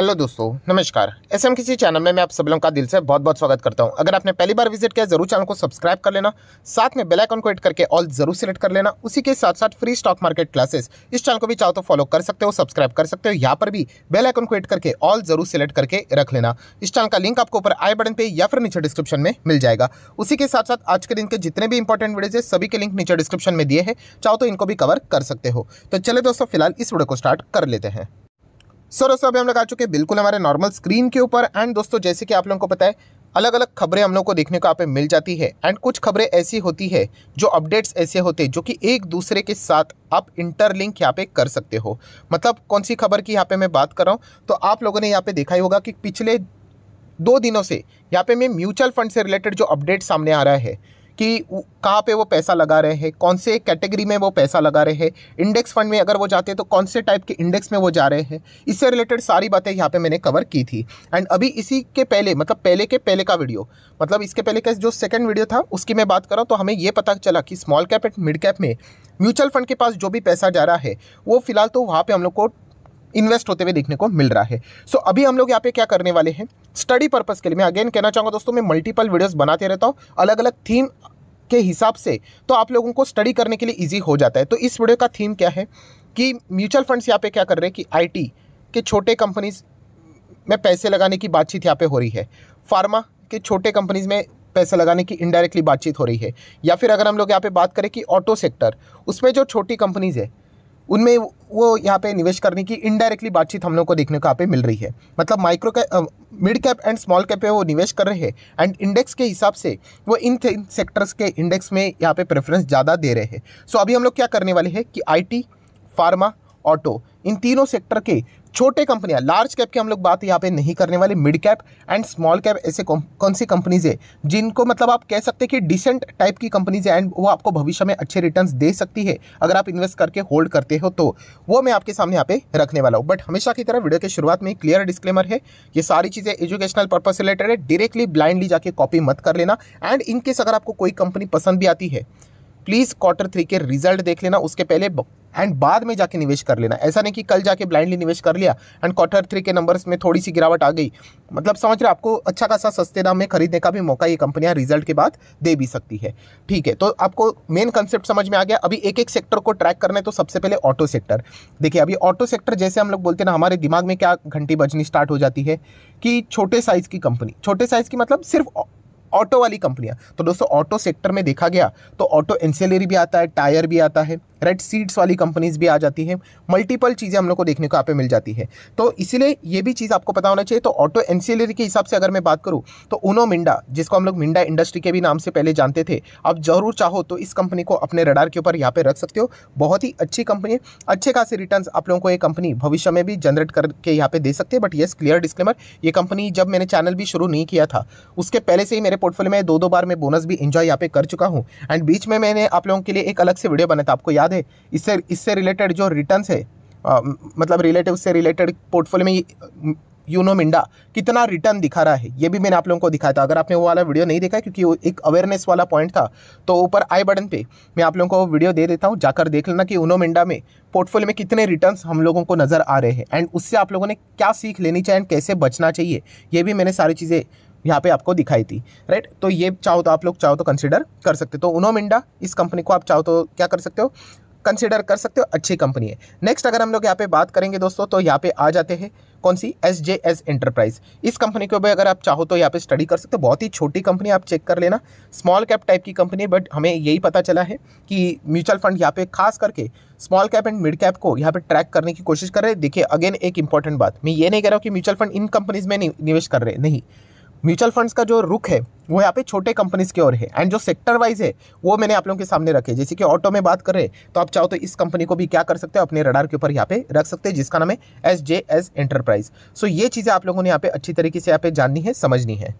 hello दोस्तों नमस्कार S M किसी चैनल में मैं आप सब लोगों का दिल से बहुत बहुत स्वागत करता हूं अगर आपने पहली बार विजिट किया जरूर चैनल को सब्सक्राइब कर लेना साथ में बेल आइकन को एड करके ऑल जरूर सेलेक्ट कर लेना उसी के साथ साथ फ्री स्टॉक मार्केट क्लासेस इस चैनल को भी चाहो तो फॉलो कर सकते हो सब्सक्राइब कर सकते हो यहाँ पर भी बेल आइकन को एड करके ऑल जरूर सेलेक्ट करके रख लेना इस चैनल का लिंक आपको ऊपर आई बटन पर या फिर नीचे डिस्क्रिप्शन में मिल जाएगा उसी के साथ साथ आज के दिन के जितने भी इंपॉर्टेंट वीडियोज है सभी के लिंक नीचे डिस्क्रिप्शन में दिए हैं चाहो तो इनको भी कवर कर सकते हो तो चले दोस्तों फिलहाल इस वीडियो को स्टार्ट कर लेते हैं सो so, दोस्तों अभी हम लोग आ चुके हैं बिल्कुल हमारे नॉर्मल स्क्रीन के ऊपर एंड दोस्तों जैसे कि आप लोगों को पता है अलग अलग खबरें हम लोग को देखने को आप मिल जाती है एंड कुछ खबरें ऐसी होती है जो अपडेट्स ऐसे होते हैं जो कि एक दूसरे के साथ आप इंटरलिंक यहाँ पे कर सकते हो मतलब कौन सी खबर की यहाँ पे मैं बात कर रहा हूँ तो आप लोगों ने यहाँ पे देखा ही होगा कि पिछले दो दिनों से यहाँ पे मैं म्यूचुअल फंड से रिलेटेड जो अपडेट सामने आ रहा है कि कहाँ पे वो पैसा लगा रहे हैं कौन से कैटेगरी में वो पैसा लगा रहे हैं इंडेक्स फंड में अगर वो जाते हैं तो कौन से टाइप के इंडेक्स में वो जा रहे हैं इससे रिलेटेड सारी बातें यहाँ पे मैंने कवर की थी एंड अभी इसी के पहले मतलब पहले के पहले का वीडियो मतलब इसके पहले का जो सेकेंड वीडियो था उसकी मैं बात कर रहा हूँ तो हमें ये पता चला कि small cap and mid cap में म्यूचुअल फंड के पास जो भी पैसा जा रहा है वो फिलहाल तो वहाँ पर हम लोग को इन्वेस्ट होते हुए देखने को मिल रहा है सो so, अभी हम लोग यहाँ पे क्या करने वाले हैं स्टडी पर्पज़ के लिए मैं अगेन कहना चाहूँगा दोस्तों मैं मल्टीपल वीडियोस बनाते रहता हूँ अलग अलग थीम के हिसाब से तो आप लोगों को स्टडी करने के लिए ईजी हो जाता है तो इस वीडियो का थीम क्या है कि म्यूचुअल फंड्स यहाँ पे क्या कर रहे हैं कि आई के छोटे कंपनीज में पैसे लगाने की बातचीत यहाँ पे हो रही है फार्मा के छोटे कंपनीज में पैसे लगाने की इनडायरेक्टली बातचीत हो रही है या फिर अगर हम लोग यहाँ पे बात करें कि ऑटो सेक्टर उसमें जो छोटी कंपनीज़ है उनमें वो यहाँ पे निवेश करने की इनडायरेक्टली बातचीत हम लोग को देखने को यहाँ पे मिल रही है मतलब micro cap mid cap and small cap पे वो निवेश कर रहे हैं एंड इंडेक्स के हिसाब से वो इन सेक्टर्स के इंडेक्स में यहाँ पे प्रेफरेंस ज़्यादा दे रहे हैं सो so, अभी हम लोग क्या करने वाले हैं कि आई फार्मा ऑटो इन तीनों सेक्टर के छोटे कंपनियां लार्ज कैप की हम लोग बात यहाँ पे नहीं करने वाले mid cap and small cap ऐसे कौन सी कंपनीज है जिनको मतलब आप कह सकते हैं कि डिसेंट टाइप की कंपनीज है एंड वो आपको भविष्य में अच्छे रिटर्न्स दे सकती है अगर आप इन्वेस्ट करके होल्ड करते हो तो वो मैं आपके सामने यहाँ पे रखने वाला हूँ बट हमेशा की तरह वीडियो की शुरुआत में क्लियर डिस्क्लेमर है ये सारी चीज़ें एजुकेशनल पर्पज से रिलेटेड है डायरेक्टली ब्लाइंडली जाके कॉपी मत कर लेना एंड इनकेस अगर आपको कोई कंपनी पसंद भी आती है प्लीज़ क्वार्टर थ्री के रिजल्ट देख लेना उसके पहले एंड बाद में जाके निवेश कर लेना ऐसा नहीं कि कल जाके ब्लाइंडली निवेश कर लिया एंड क्वार्टर थ्री के नंबर्स में थोड़ी सी गिरावट आ गई मतलब समझ रहे आपको अच्छा खासा सस्ते दाम में खरीदने का भी मौका ये कंपनियां रिजल्ट के बाद दे भी सकती है ठीक है तो आपको मेन कंसेप्ट समझ में आ गया अभी एक एक सेक्टर को ट्रैक करना है तो सबसे पहले ऑटो सेक्टर देखिए अभी ऑटो सेक्टर जैसे हम लोग बोलते ना हमारे दिमाग में क्या घंटी बजनी स्टार्ट हो जाती है कि छोटे साइज़ की कंपनी छोटे साइज़ की मतलब सिर्फ ऑटो वाली कंपनियां तो दोस्तों ऑटो सेक्टर में देखा गया तो ऑटो एंसेलरी भी आता है टायर भी आता है रेड सीड्स वाली कंपनीज भी आ जाती है मल्टीपल चीज़ें हम लोग को देखने को यहाँ पे मिल जाती है तो इसीलिए ये भी चीज़ आपको पता होना चाहिए तो ऑटो एनसीलरी के हिसाब से अगर मैं बात करूँ तो उनो मिंडा जिसको हम लोग मिंडा इंडस्ट्री के भी नाम से पहले जानते थे आप जरूर चाहो तो इस कंपनी को अपने रडार के ऊपर यहाँ पे रख सकते हो बहुत ही अच्छी कंपनी है अच्छे खासे रिटर्न आप लोगों को ये कंपनी भविष्य में भी जनरेट करके यहाँ पे दे सकते हैं बट येस क्लियर डिस्कलेमर ये कंपनी जब मैंने चैनल भी शुरू नहीं किया था उसके पहले से ही मेरे पोर्टफोलियो में दो दो बार मैं बोनस भी इन्जॉय यहाँ पे कर चुका हूँ एंड बीच में मैंने आप लोगों के लिए एक अलग से वीडियो बना था आपको याद बता दें इससे इससे रिलेटेड जो रिटर्न है आ, मतलब रिलेटिव से रिलेटेड पोर्टफोलियो में यूनो मिंडा कितना रिटर्न दिखा रहा है ये भी मैंने आप लोगों को दिखाया था अगर आपने वो वाला वीडियो नहीं देखा क्योंकि वो एक अवेयरनेस वाला पॉइंट था तो ऊपर आई बटन पे मैं आप लोगों को वो वीडियो दे देता हूँ जाकर देख लेना कि यूनो मिंडा में पोर्टफोलियो में कितने रिटर्न हम लोगों को नज़र आ रहे हैं एंड उससे आप लोगों ने क्या सीख लेनी चाहिए एंड कैसे बचना चाहिए ये भी मैंने सारी चीज़ें यहाँ पे आपको दिखाई थी राइट तो ये चाहो तो आप लोग चाहो तो कंसिडर कर सकते हो तो उनो मिंडा इस कंपनी को आप चाहो तो क्या कर सकते हो कंसिडर कर सकते हो अच्छी कंपनी है नेक्स्ट अगर हम लोग यहाँ पे बात करेंगे दोस्तों तो यहाँ पे आ जाते हैं कौन सी एस जे एस एंटरप्राइज इस कंपनी को भी अगर आप चाहो तो यहाँ पे स्टडी कर सकते हो बहुत ही छोटी कंपनी आप चेक कर लेना स्मॉल कैप टाइप की कंपनी है बट हमें यही पता चला है कि म्यूचुअल फंड यहाँ पे खास करके small cap and mid cap को यहाँ पे ट्रैक करने की कोशिश कर रहे हैं देखिए अगेन एक इंपॉर्टेंट बात मैं ये नहीं कह रहा हूँ कि म्यूचुअल फंड इन कंपनीज में निवेश कर रहे नहीं म्यूचुअल फंड्स का जो रुख है वो यहाँ पे छोटे कंपनीज की ओर है एंड जो सेक्टर वाइज है वो मैंने आप लोगों के सामने रखे जैसे कि ऑटो में बात करें तो आप चाहो तो इस कंपनी को भी क्या कर सकते हो अपने रडार के ऊपर यहाँ पे रख सकते हैं जिसका नाम है S J S enterprise so ये चीज़ें आप लोगों ने यहाँ पे अच्छी तरीके से यहाँ पे जाननी है समझनी है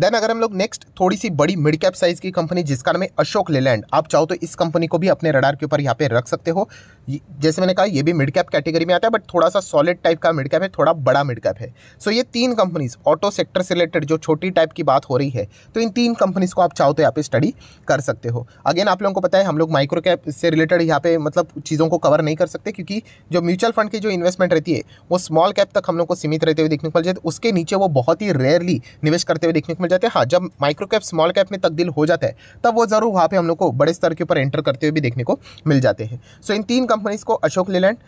देन अगर हम लोग नेक्स्ट थोड़ी सी बड़ी मिड कैप साइज़ की कंपनी जिसका नाम है अशोक लेलैंड आप चाहो तो इस कंपनी को भी अपने रडार के ऊपर यहाँ पे रख सकते हो जैसे मैंने कहा ये भी मिड कैप कैटेगरी में आता है बट थोड़ा सा सॉलिड टाइप का मिड कैप है थोड़ा बड़ा मिड कैप है सो so, ये तीन कंपनीज ऑटो सेक्टर से रिलेटेड जो छोटी टाइप की बात हो रही है तो इन तीन कंपनीज को आप चाहो तो यहाँ पे स्टडी कर सकते हो अगेन आप लोगों को पता है हम लोग माइक्रो कैप से रिलेटेड यहाँ पे मतलब चीज़ों को कवर नहीं कर सकते क्योंकि जो म्यूचुअल फंड की जो इन्वेस्टमेंट रहती है वो स्मॉल कैप तक हम लोग को सीमित रहते हुए देखने को मिल जाए उसके नीचे वो बहुत ही रेयरली निवेश करते हुए देखने को जाते हैं हाँ जब माइक्रो कैप स्मॉल कैप में तब्दील हो जाता है तब वो ज़रूर वहाँ पर हम लोग को बड़े स्तर के ऊपर एंटर करते हुए भी देखने को मिल जाते हैं सो इन तीन कंपनीज़ को अशोक लेलैंड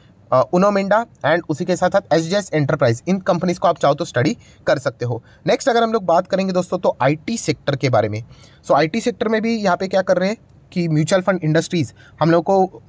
उनोमिंडा एंड उसी के साथ साथ एच डी एस एंटरप्राइज इन कंपनीज़ को आप चाहो तो स्टडी कर सकते हो नेक्स्ट अगर हम लोग बात करेंगे दोस्तों तो आईटी सेक्टर के बारे में सो आई आईटी सेक्टर में भी यहाँ पे क्या कर रहे हैं कि म्यूचुअल फंड इंडस्ट्रीज़ हम लोग को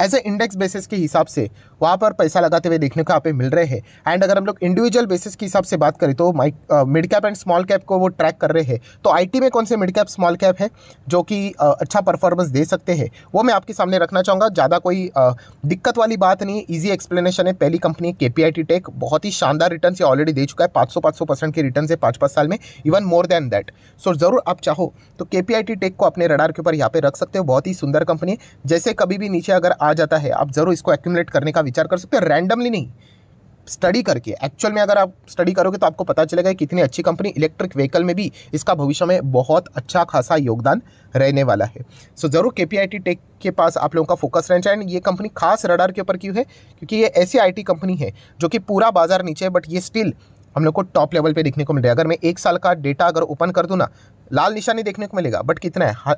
एज ए इंडेक्स बेसिस के हिसाब से वहाँ पर पैसा लगाते हुए देखने को यहाँ पे मिल रहे हैं एंड अगर हम लोग इंडिविजुअल बेसिस के हिसाब से बात करें तो माइक mid cap and small cap को वो ट्रैक कर रहे हैं तो आईटी में कौन से मिड कैप स्मॉल कैप है जो कि uh, अच्छा परफॉर्मेंस दे सकते हैं वो मैं आपके सामने रखना चाहूँगा ज़्यादा कोई uh, दिक्कत वाली बात नहीं ईजी एक्सप्लेनेशन है पहली कंपनी के पी टेक बहुत ही शानदार रिटर्न ये ऑलरेडी दे चुका है पाँच सौ पाँच सौ परसेंट के रिटर्न है पाँच पाँच साल में even more than that so ज़रूर आप चाहो तो के टेक को अपने रडार के ऊपर यहाँ पे रख सकते हो बहुत ही सुंदर कंपनी है जैसे कभी भी नीचे अगर आ जाता है आप ज़रूर इसको एक्यूमलेट करने का विचार कर सकते हो रैंडमली नहीं स्टडी करके एक्चुअल में अगर आप स्टडी करोगे तो आपको पता चलेगा कि कितनी अच्छी कंपनी इलेक्ट्रिक व्हीकल में भी इसका भविष्य में बहुत अच्छा खासा योगदान रहने वाला है सो so, ज़रूर के पी आई टेक के पास आप लोगों का फोकस रहना चाहिए ये कंपनी खास रडार के ऊपर क्यों है क्योंकि ये ऐसी आई कंपनी है जो कि पूरा बाजार नीचे है बट ये स्टिल हम लोग को टॉप लेवल पर देखने को मिल रहा है अगर मैं एक साल का डेटा अगर ओपन कर दूँ ना लाल निशानी देखने को मिलेगा बट कितना है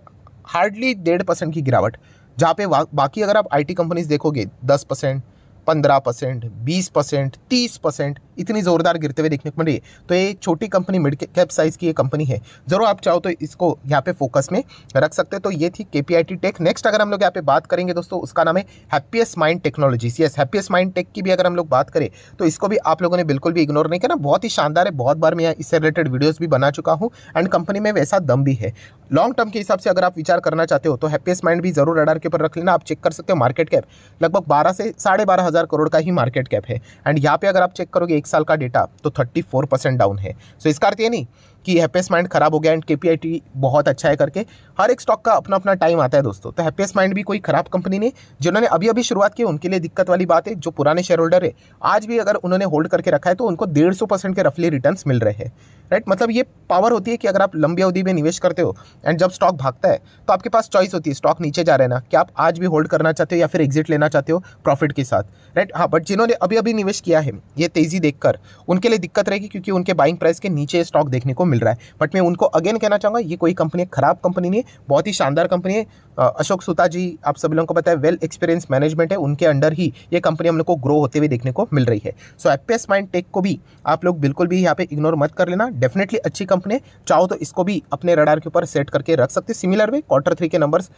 हार्डली डेढ़ की गिरावट जहाँ पे बाकी अगर आप आईटी कंपनीज देखोगे दस परसेंट पंद्रह परसेंट बीस परसेंट तीस परसेंट इतनी ज़ोरदार गिरते हुए देखने को मिली तो ये छोटी कंपनी मिड कैप साइज़ की ये कंपनी है ज़रूर आप चाहो तो इसको यहाँ पे फोकस में रख सकते तो ये थी के पी टेक नेक्स्ट अगर हम लोग यहाँ पे बात करेंगे दोस्तों उसका नाम है Happiest Mind Technologies yes Happiest Mind Tech की भी अगर हम लोग बात करें तो इसको भी आप लोगों ने बिल्कुल भी इग्नोर नहीं करना बहुत ही शानदार है बहुत बार मैं इससे रिलेटेड वीडियोज़ भी बना चुका हूँ एंड कंपनी में वैसा दम भी है लॉन्ग टर्म के हिसाब से अगर आप विचार करना चाहते हो तो हैप्पीएस्ट माइंड भी जरूर रडार के ऊपर रख लेना आप चेक कर सकते हो मार्केट कैप लगभग बारह से साढ़े बारह हज़ार हज़ार करोड़ का ही मार्केट कैप है एंड यहाँ पे अगर आप चेक करोगे एक साल का डेटा तो थर्टी फोर परसेंट डाउन है सो so, इसका अर्थ ये नहीं कि हैप्पीएस्ट माइंड खराब हो गया एंड के बहुत अच्छा है करके हर एक स्टॉक का अपना अपना टाइम आता है दोस्तों तो हैप्पीएस्ट माइंड भी कोई ख़राब कंपनी नहीं जिन्होंने अभी अभी शुरुआत की उनके लिए दिक्कत वाली बात है जो पुराने शेयर होल्डर है आज भी अगर उन्होंने होल्ड करके रखा है तो उनको डेढ़ सौ परसेंट के रफली रिटर्न मिल रहे हैं राइट मतलब ये पावर होती है कि अगर आप लंबी अवधि में निवेश करते हो एंड जब स्टॉक भागता है तो आपके पास चॉइस होती है स्टॉक नीचे जा रहे ना कि आप आज भी होल्ड करना चाहते हो या फिर एग्जिट लेना चाहते हो प्रॉफिट के साथ राइट हाँ बट जिन्होंने अभी अभी निवेश किया है ये तेज़ी देखकर उनके लिए दिक्कत रहेगी क्योंकि उनके बाइंग प्राइस के नीचे स्टॉक देखने को मिल रहा है बट मैं उनको अगेन कहना चाहूँगा ये कोई कंपनी ख़राब कंपनी नहीं है बहुत ही शानदार कंपनी है अशोक सुता जी आप सभी लोगों को पता है वेल एक्सपीरियंस मैनेजमेंट है उनके अंडर ही ये कंपनी हम लोग को ग्रो होते हुए देखने को मिल रही है सो एप माइंड टेक को भी आप लोग बिल्कुल भी यहाँ पे इग्नोर मत कर लेना डेफिनेटली अच्छी कंपनी है चाहो तो इसको भी अपने रडार के ऊपर सेट करके रख सकते सिमिलर वे क्वार्टर थ्री के नंबर्स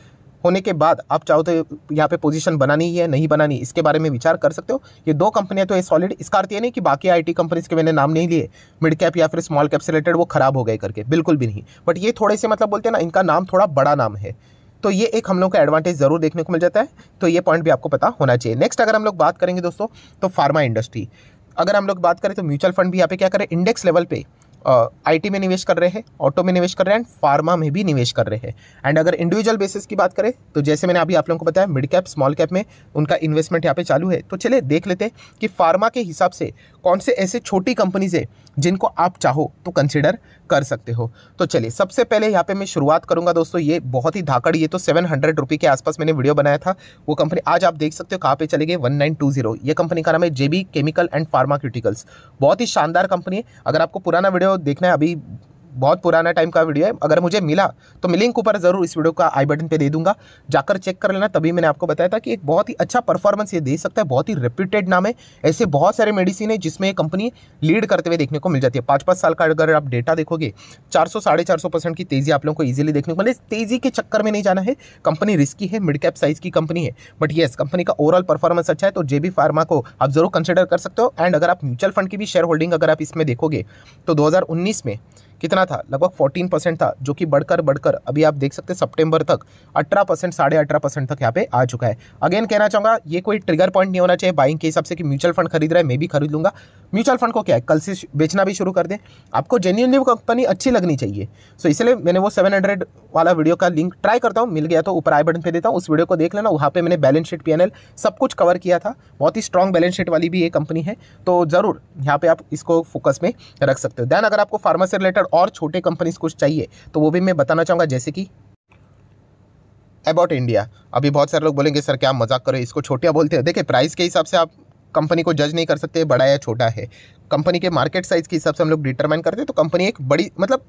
होने के बाद आप चाहो तो यहाँ पे पोजीशन बनानी है नहीं बनानी इसके बारे में विचार कर सकते हो ये दो कंपनियां तो ये सॉलिड इसका अर्थ ये नहीं कि बाकी आईटी कंपनीज के मैंने नाम नहीं लिए मिड कैप या फिर स्मॉल कैप से रिलेटेड वो खराब हो गए करके बिल्कुल भी नहीं बट ये थोड़े से मतलब बोलते हैं ना इनका नाम थोड़ा बड़ा नाम है तो ये एक हम लोग का एडवांटेज ज़रूर देखने को मिल जाता है तो ये पॉइंट भी आपको पता होना चाहिए नेक्स्ट अगर हम लोग बात करेंगे दोस्तों तो फार्मा इंडस्ट्री अगर हम लोग बात करें तो म्यूचुअल फंड भी यहाँ पे क्या करें इंडेक्स लेवल पे आईटी में निवेश कर रहे हैं ऑटो में निवेश कर रहे हैं एंड फार्मा में भी निवेश कर रहे हैं एंड अगर इंडिविजुअल बेसिस की बात करें तो जैसे मैंने अभी आप लोगों को बताया मिड कैप स्मॉल कैप में उनका इन्वेस्टमेंट यहाँ पे चालू है तो चलिए देख लेते हैं कि फार्मा के हिसाब से कौन से ऐसे छोटी कंपनीज है जिनको आप चाहो तो कंसिडर कर सकते हो तो चलिए सबसे पहले यहाँ पे मैं शुरुआत करूंगा दोस्तों ये बहुत ही धाकड़ ये तो सेवन हंड्रेड के आसपास मैंने वीडियो बनाया था वो कंपनी आज आप देख सकते हो कहाँ पे चले गए वन नाइन टू जीरो ये कंपनी का नाम है जेबी केमिकल एंड फार्माक्यूटिकल्स बहुत ही शानदार कंपनी है अगर आपको पुराना वीडियो देखना है अभी बहुत पुराना टाइम का वीडियो है अगर मुझे मिला तो मैं लिंक ऊपर ज़रूर इस वीडियो का आई बटन पे दे दूंगा जाकर चेक कर लेना तभी मैंने आपको बताया था कि एक बहुत ही अच्छा परफॉर्मेंस ये दे सकता है बहुत ही रेप्यूटेड नाम है ऐसे बहुत सारे मेडिसिन है जिसमें ये कंपनी लीड करते हुए देखने को मिल जाती है पाँच पाँच साल का अगर आप डेटा देखोगे चार सौ साढ़े चार सौ परसेंट की तेज़ी आप लोगों को ईजिली देखने को मिले तेज़ी के चक्कर में नहीं जाना है कंपनी रिस्की है मिड कैप साइज़ की कंपनी है बट येस कंपनी का ओवरऑल परफॉर्मेंस अच्छा है तो जेबी फार्मा को आप ज़रूर कंसिडर कर सकते हो एंड अगर आप म्यूचुअल फंड की भी शेयर होल्डिंग अगर आप इसमें देखोगे तो दो में कितना कितना था लगभग 14 परसेंट था जो कि बढ़कर बढ़कर अभी आप देख सकते हैं सितंबर तक 18 परसेंट साढ़े अठारह परसेंट तक यहाँ पे आ चुका है अगेन कहना चाहूँगा ये कोई ट्रिगर पॉइंट नहीं होना चाहिए बाइंग के हिसाब से कि म्यूचुअल फंड खरीद रहा है मैं भी खरीद लूँगा म्यूचुअल फंड को क्या है कल से बेचना भी शुरू कर दें आपको जेन्यूनली वो कंपनी अच्छी लगनी चाहिए सो so, इसलिए मैंने वो सेवन हंड्रेड वाला वीडियो का लिंक ट्राई करता हूँ मिल गया तो ऊपर आई बटन पे देता हूँ उस वीडियो को देख लेना वहाँ पर मैंने बैलेंस शीट पी सब कुछ कवर किया था बहुत ही स्ट्रॉन्ग बैलेंस शीट वाली भी ये कंपनी है तो ज़रूर यहाँ पर आप इसको फोकस में रख सकते हो दैन अगर आपको फार्मा से रिलेटेड और छोटे कंपनीज कुछ चाहिए तो वो भी मैं बताना चाहूँगा जैसे कि अबाउट इंडिया अभी बहुत सारे लोग बोलेंगे सर क्या मजाक करो इसको छोटिया बोलते हो देखिए प्राइस के हिसाब से आप कंपनी को जज नहीं कर सकते बड़ा या छोटा है कंपनी के मार्केट साइज़ के हिसाब से हम लोग डिटरमाइन करते हैं तो कंपनी एक बड़ी मतलब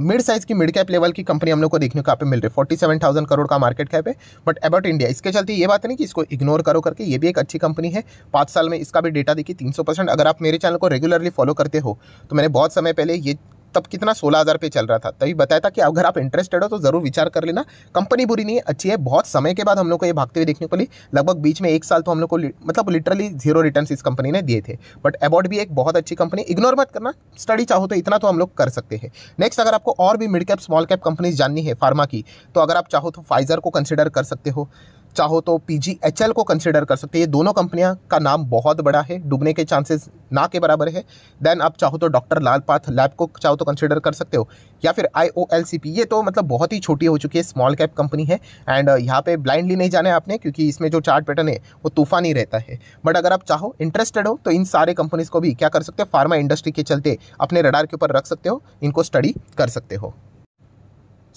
मिड साइज़ की मिड कैप लेवल की कंपनी हम लोग को देखने को यहाँ पे मिल रही है फोर्टी सेवन थाउजेंड करोड़ का मार्केट कैप है बट अबाउट इंडिया इसके चलते ये बात नहीं कि इसको इग्नोर करो करके ये भी एक अच्छी कंपनी है पाँच साल में इसका भी डेटा देखिए तीन सौ परसेंट अगर आप मेरे चैनल को रेगुलरली फॉलो करते हो तो मैंने बहुत समय पहले ये तब कितना सोलह हज़ार पे चल रहा था तभी बताया था कि अगर आप इंटरेस्टेड हो तो ज़रूर विचार कर लेना कंपनी बुरी नहीं है अच्छी है बहुत समय के बाद हम लोग को ये भागते हुए देखने को ली लगभग बीच में एक साल तो हम लोग को मतलब लिटरली जीरो रिटर्न इस कंपनी ने दिए थे बट अबाउट भी एक बहुत अच्छी कंपनी इग्नोर मत करना स्टडी चाहो तो इतना तो हम लोग कर सकते हैं नेक्स्ट अगर आपको और भी mid cap small cap companies जाननी है फार्मा की तो अगर आप चाहो तो फाइजर को कंसिडर कर सकते हो चाहो तो पी जी एच एल को कंसिडर कर सकते हैं ये दोनों कंपनियां का नाम बहुत बड़ा है डूबने के चांसेस ना के बराबर है देन आप चाहो तो डॉक्टर लाल पाथ लैब को चाहो तो कंसिडर कर सकते हो या फिर आई ओ एल सी पी ये तो मतलब बहुत ही छोटी हो चुकी है स्मॉल कैप कंपनी है एंड uh, यहाँ पे ब्लाइंडली नहीं जाना है आपने क्योंकि इसमें जो चार्ट पैटर्न है वो तूफानी रहता है बट अगर आप चाहो इंटरेस्टेड हो तो इन सारे कंपनीज़ को भी क्या कर सकते हो फार्मा इंडस्ट्री के चलते अपने रडार के ऊपर रख सकते हो इनको स्टडी कर सकते हो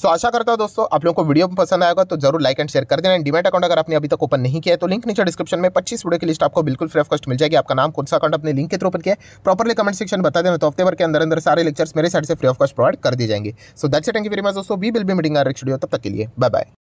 सो आशा करता हूँ दोस्तों आप लोगों को वीडियो पसंद आएगा तो जरूर लाइक एंड शेयर कर देना डिमेट अकाउंट अगर आपने अभी तक ओपन नहीं किया तो लिंक नीचे डिस्क्रिप्शन में पच्चीस वीडियो की लिस्ट आपको बिल्कुल फ्री ऑफ कॉस्ट मिल जाएगी आपका नाम कौन सा अकाउंट अपने लिंक के थ्रू ओपन किया प्रॉपरली कमेंट सेक्शन बता देना तो हफ्ते भर के अंदर अंदर सारे लेक्चर्स मेरे साइड से फ्री ऑफ कॉस्ट प्रोवाइड कर दिए जाएंगे so that's it thank you very much दोस्तों we will be meeting our next video तब तक के लिए बाय बाय